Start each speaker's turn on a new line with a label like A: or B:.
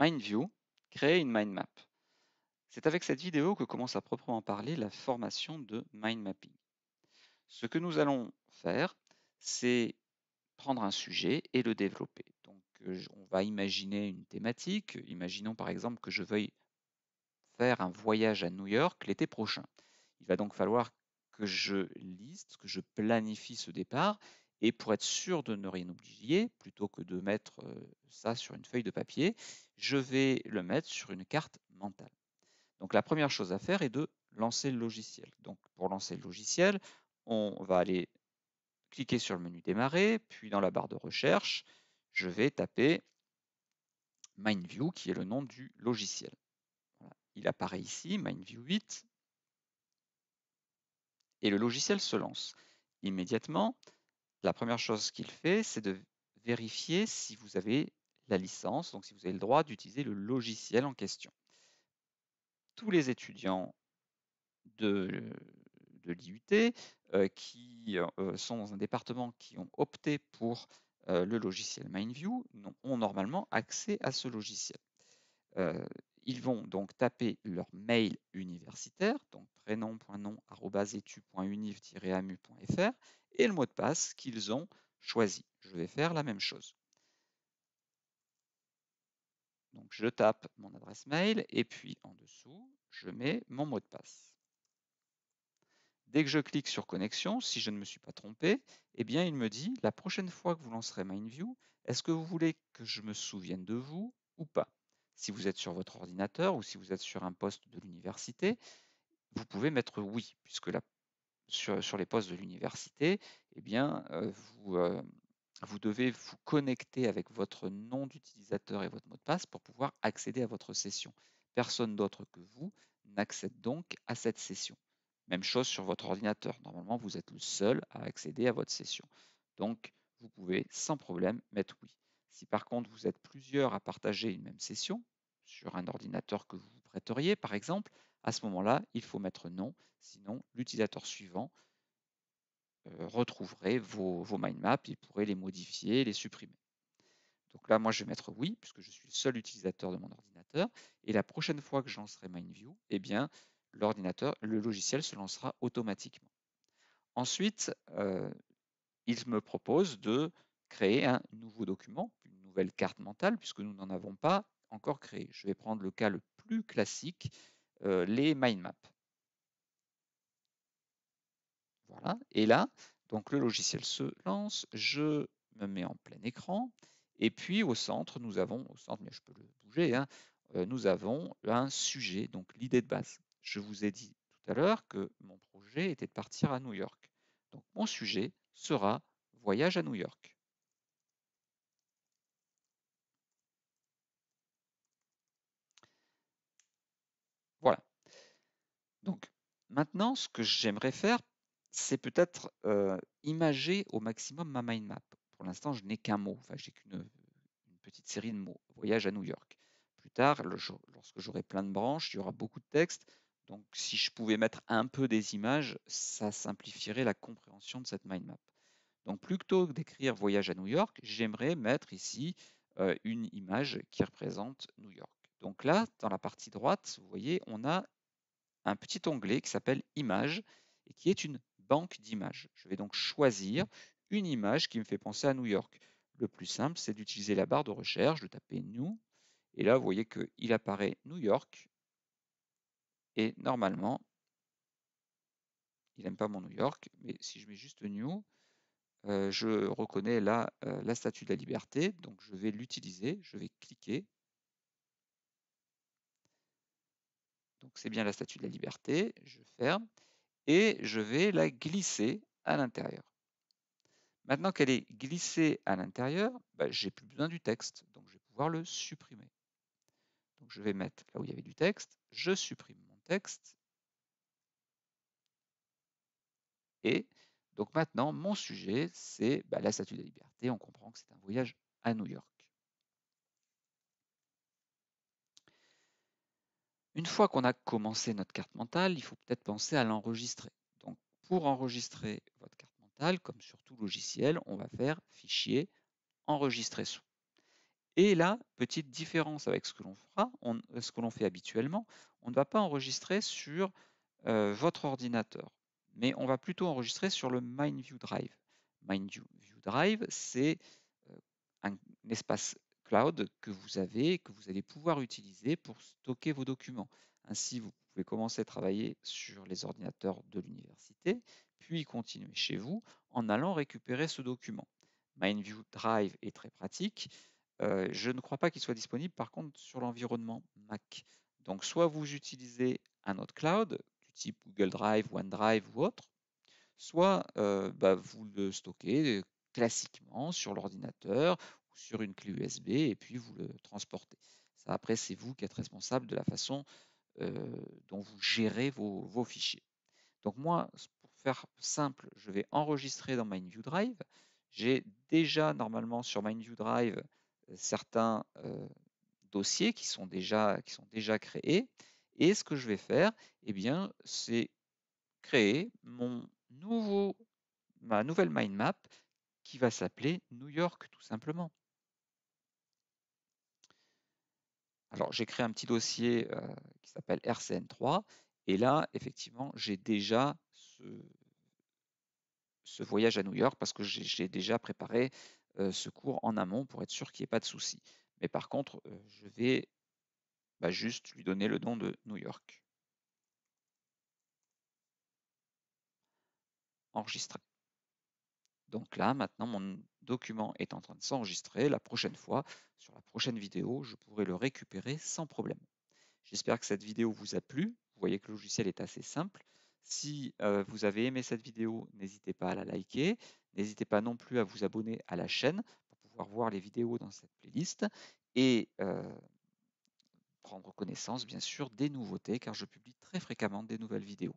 A: MindView, créer une mind map. C'est avec cette vidéo que commence à proprement parler la formation de mind mapping. Ce que nous allons faire, c'est prendre un sujet et le développer. Donc euh, on va imaginer une thématique, imaginons par exemple que je veuille faire un voyage à New York l'été prochain. Il va donc falloir que je liste, que je planifie ce départ et pour être sûr de ne rien oublier, plutôt que de mettre euh, ça sur une feuille de papier, je vais le mettre sur une carte mentale. Donc la première chose à faire est de lancer le logiciel. Donc pour lancer le logiciel, on va aller cliquer sur le menu démarrer, puis dans la barre de recherche, je vais taper MindView qui est le nom du logiciel. Il apparaît ici, MindView 8, et le logiciel se lance. Immédiatement, la première chose qu'il fait, c'est de vérifier si vous avez la licence, donc si vous avez le droit d'utiliser le logiciel en question. Tous les étudiants de, l'IUT euh, qui euh, euh, sont dans un département qui ont opté pour le logiciel MindView ont normalement accès à ce logiciel. ils vont donc taper leur mail universitaire, donc prénomnomarobazetuuniv amufr et le mot de passe qu'ils ont choisi. Je vais faire la même chose. Donc je tape mon adresse mail et puis en dessous, je mets mon mot de passe. Dès que je clique sur connexion, si je ne me suis pas trompé, eh bien il me dit la prochaine fois que vous lancerez MindView, est-ce que vous voulez que je me souvienne de vous ou pas Si vous êtes sur votre ordinateur ou si vous êtes sur un poste de l'université, vous pouvez mettre oui puisque la sur, les postes de l'université, eh bien, euh, euh, vous devez vous connecter avec votre nom d'utilisateur et votre mot de passe pour pouvoir accéder à votre session. Personne d'autre que vous n'accède donc à cette session. Même chose sur votre ordinateur. Normalement, vous êtes le seul à accéder à votre session. Donc, vous pouvez sans problème mettre oui. Si par contre vous êtes plusieurs à partager une même session, sur un ordinateur que vous prêteriez par exemple, à ce moment-là, il faut mettre non, sinon l'utilisateur suivant euh, retrouverait vos, vos mind maps, il pourrait les modifier, les supprimer. Donc là, moi, je vais mettre oui, puisque je suis le seul utilisateur de mon ordinateur. Et la prochaine fois que je lancerai MindView, eh bien, l'ordinateur, le logiciel se lancera automatiquement. Ensuite, euh, il me propose de créer un nouveau document, une nouvelle carte mentale, puisque nous n'en avons pas encore créé. Je vais prendre le cas le plus classique, euh, les mind maps. Voilà, et là, donc le logiciel se lance, je me mets en plein écran, et puis au centre, nous avons, au centre, je peux le bouger, hein, euh, nous avons un sujet, donc l'idée de base. Je vous ai dit tout à l'heure que mon projet était de partir à New York. Donc mon sujet sera voyage à New York. Maintenant, ce que j'aimerais faire, c'est peut-être imager au maximum ma mind map. Pour l'instant, je n'ai qu'un mot, enfin, j'ai qu'une petite série de mots. Voyage à New York. Plus tard, lorsque j'aurai plein de branches, il y aura beaucoup de textes. Donc, si je pouvais mettre un peu des images, ça simplifierait la compréhension de cette mind map. Donc, plutôt que d'écrire voyage à New York, j'aimerais mettre ici une image qui représente New York. Donc là, dans la partie droite, vous voyez, on a un petit onglet qui s'appelle Images et qui est une banque d'images. Je vais donc choisir une image qui me fait penser à New York. Le plus simple, c'est d'utiliser la barre de recherche, de taper New, et là, vous voyez qu'il apparaît New York, et normalement, il n'aime pas mon New York, mais si je mets juste New, euh, je reconnais là euh, la statue de la liberté, donc je vais l'utiliser, je vais cliquer, Donc c'est bien la statue de la liberté, je ferme, et je vais la glisser à l'intérieur. Maintenant qu'elle est glissée à l'intérieur, je bah, j'ai plus besoin du texte, donc je vais pouvoir le supprimer. Donc je vais mettre là où il y avait du texte, je supprime mon texte, et donc maintenant mon sujet c'est bah, la statue de la liberté, on comprend que c'est un voyage à New York. Une fois qu'on a commencé notre carte mentale, il faut peut-être penser à l'enregistrer. Donc, pour enregistrer votre carte mentale, comme sur tout logiciel, on va faire fichier, enregistrer sous. Et là, petite différence avec ce que l'on fera, euh, ce que l'on fait habituellement, on ne va pas enregistrer sur euh, votre ordinateur, mais on va plutôt enregistrer sur le MindView Drive. MindView Drive, c'est euh, un espace cloud que vous avez, que vous allez pouvoir utiliser pour stocker vos documents. Ainsi, vous pouvez commencer à travailler sur les ordinateurs de l'université, puis continuer chez vous en allant récupérer ce document. MindView Drive est très pratique. Euh, je ne crois pas qu'il soit disponible par contre sur l'environnement Mac. Donc soit vous utilisez un autre cloud du type Google Drive, OneDrive ou autre, soit euh, bah, vous le stockez euh, classiquement sur l'ordinateur sur une clé USB et puis vous le transportez. Ça, après, c'est vous qui êtes responsable de la façon euh, dont vous gérez vos, fichiers. Donc moi, pour faire simple, je vais enregistrer dans MindView Drive. J'ai déjà normalement sur MindView Drive euh, certains euh, dossiers qui sont, déjà, qui sont déjà créés. Et ce que je vais faire, eh bien, c'est créer mon nouveau, ma nouvelle mind map qui va s'appeler New York tout simplement. j'ai créé un petit dossier euh, qui s'appelle RCN3 et là effectivement j'ai déjà ce, voyage à New York parce que j'ai déjà préparé euh, ce cours en amont pour être sûr qu'il n'y ait pas de souci. Mais par contre euh, je vais bah, juste lui donner le nom de New York. Enregistrer. Donc là maintenant mon document est en train de s'enregistrer. La prochaine fois, sur la prochaine vidéo, je pourrai le récupérer sans problème. J'espère que cette vidéo vous a plu. Vous voyez que le logiciel est assez simple. Si euh, vous avez aimé cette vidéo, n'hésitez pas à la liker. N'hésitez pas non plus à vous abonner à la chaîne pour pouvoir voir les vidéos dans cette playlist et euh, prendre connaissance, bien sûr, des nouveautés car je publie très fréquemment des nouvelles vidéos.